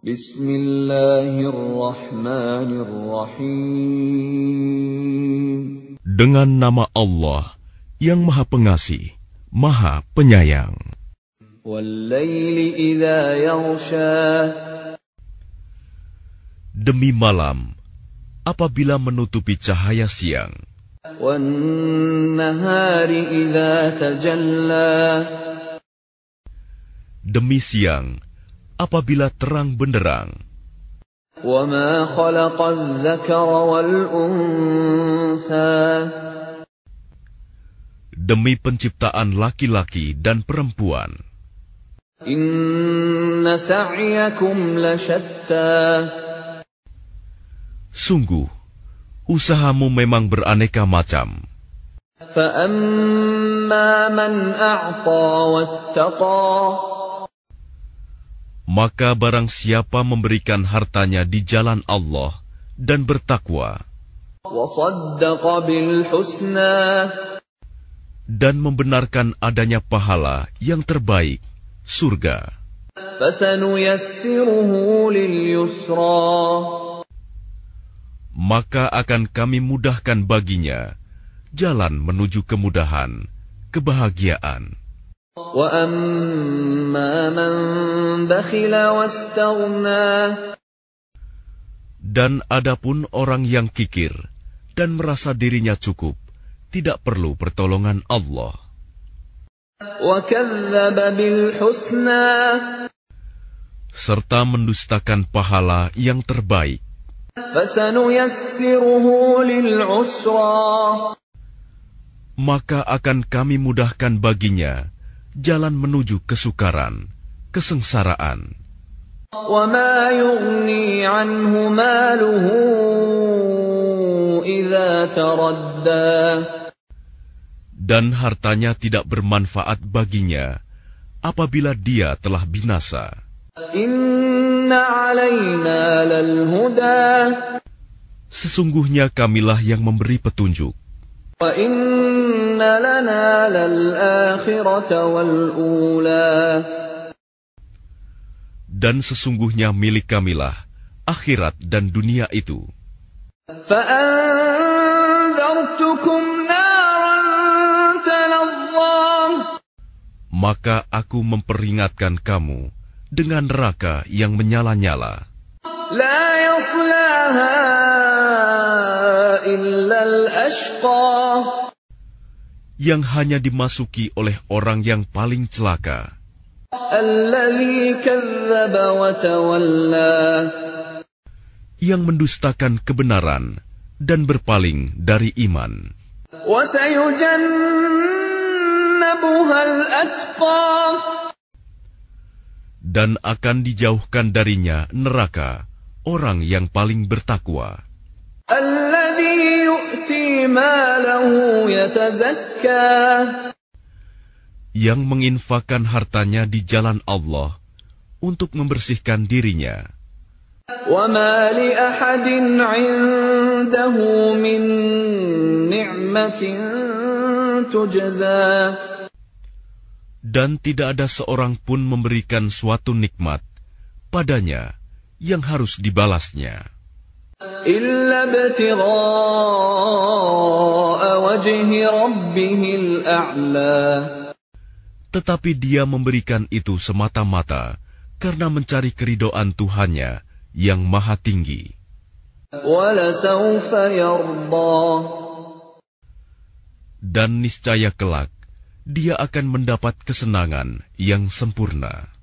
Bismillahirrahmanirrahim. Dengan nama Allah yang Maha Pengasih, Maha Penyayang. Demi malam, apabila menutupi cahaya siang. Demi siang, apabila terang benderang. Demi penciptaan laki-laki dan perempuan. Sungguh, usahamu memang beraneka macam. فَأَمَّا مَنْ أَعْطَى وَاتَّقَى maka barang siapa memberikan hartanya di jalan Allah dan bertakwa dan membenarkan adanya pahala yang terbaik, surga. Maka akan kami mudahkan baginya jalan menuju kemudahan, kebahagiaan. Dan adapun orang yang kikir dan merasa dirinya cukup, tidak perlu pertolongan Allah. Serta mendustakan pahala yang terbaik. Maka akan kami mudahkan baginya jalan menuju kesukaran, kesengsaraan. Dan hartanya tidak bermanfaat baginya apabila dia telah binasa. Sesungguhnya kamilah yang memberi petunjuk. Dan sesungguhnya milik kamilah akhirat dan dunia itu. Maka aku memperingatkan kamu dengan neraka yang menyala-nyala yang hanya dimasuki oleh orang yang paling celaka. Yang mendustakan kebenaran dan berpaling dari iman. Dan akan dijauhkan darinya neraka orang yang paling bertakwa. Yang menginfakan hartanya di jalan Allah untuk membersihkan dirinya. Dan tidak ada seorang pun memberikan suatu nikmat padanya yang harus dibalasnya. Tetapi dia memberikan itu semata-mata karena mencari keridoan Tuhannya yang maha tinggi. Dan niscaya kelak, dia akan mendapat kesenangan yang sempurna.